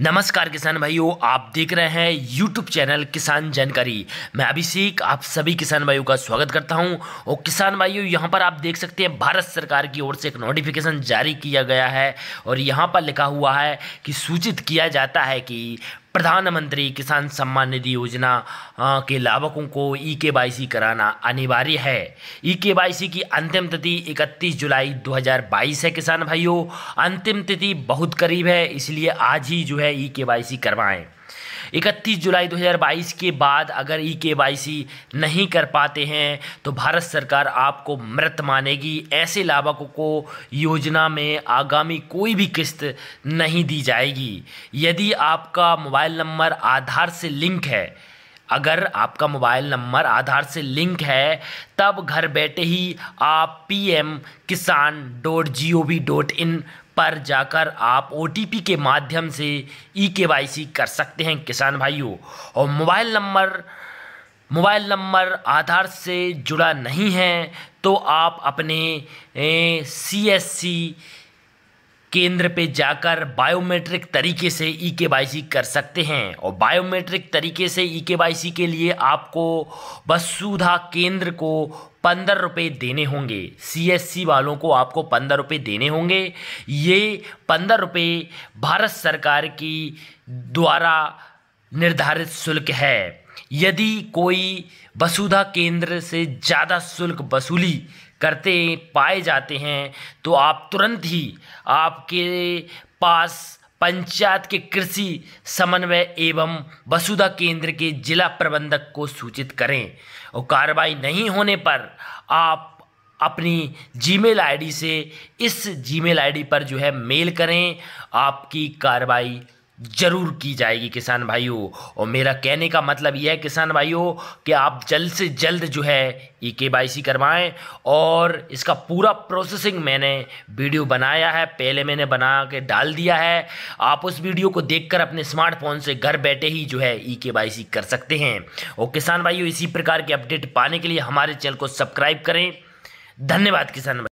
नमस्कार किसान भाइयों आप देख रहे हैं यूट्यूब चैनल किसान जानकारी मैं अभिषेक आप सभी किसान भाइयों का स्वागत करता हूं और किसान भाइयों यहां पर आप देख सकते हैं भारत सरकार की ओर से एक नोटिफिकेशन जारी किया गया है और यहां पर लिखा हुआ है कि सूचित किया जाता है कि प्रधानमंत्री किसान सम्मान निधि योजना के लाभकों को ई के वाई सी कराना अनिवार्य है ई के वाई सी की अंतिम तिथि 31 जुलाई 2022 है किसान भाइयों अंतिम तिथि बहुत करीब है इसलिए आज ही जो है ई के वाई सी करवाएं इकतीस जुलाई 2022 के बाद अगर ई e के नहीं कर पाते हैं तो भारत सरकार आपको मृत मानेगी ऐसे लाभकों को योजना में आगामी कोई भी किस्त नहीं दी जाएगी यदि आपका मोबाइल नंबर आधार से लिंक है अगर आपका मोबाइल नंबर आधार से लिंक है तब घर बैठे ही आप P M Kisan dot G O V dot in पर जाकर आप ओ के माध्यम से ई के कर सकते हैं किसान भाइयों और mobile number mobile number Aadhaar से जुड़ा नहीं है तो आप अपने सी एस सी केंद्र पे जाकर बायोमेट्रिक तरीके से ई के वाई सी कर सकते हैं और बायोमेट्रिक तरीके से ई के वाई सी के लिए आपको बस सुधा केंद्र को पंद्रह रुपये देने होंगे सीएससी वालों को आपको पंद्रह रुपये देने होंगे ये पंद्रह रुपये भारत सरकार की द्वारा निर्धारित शुल्क है यदि कोई वसुधा केंद्र से ज़्यादा शुल्क वसूली करते पाए जाते हैं तो आप तुरंत ही आपके पास पंचायत के कृषि समन्वय एवं वसुधा केंद्र के जिला प्रबंधक को सूचित करें और कार्रवाई नहीं होने पर आप अपनी जीमेल आईडी से इस जीमेल आईडी पर जो है मेल करें आपकी कार्रवाई ज़रूर की जाएगी किसान भाइयों और मेरा कहने का मतलब यह है किसान भाइयों कि आप जल्द से जल्द जो है ई e के वाई सी करवाएँ और इसका पूरा प्रोसेसिंग मैंने वीडियो बनाया है पहले मैंने बना के डाल दिया है आप उस वीडियो को देखकर अपने स्मार्टफोन से घर बैठे ही जो है ई के वाई सी कर सकते हैं और किसान भाइयों इसी प्रकार के अपडेट पाने के लिए हमारे चैनल को सब्सक्राइब करें धन्यवाद किसान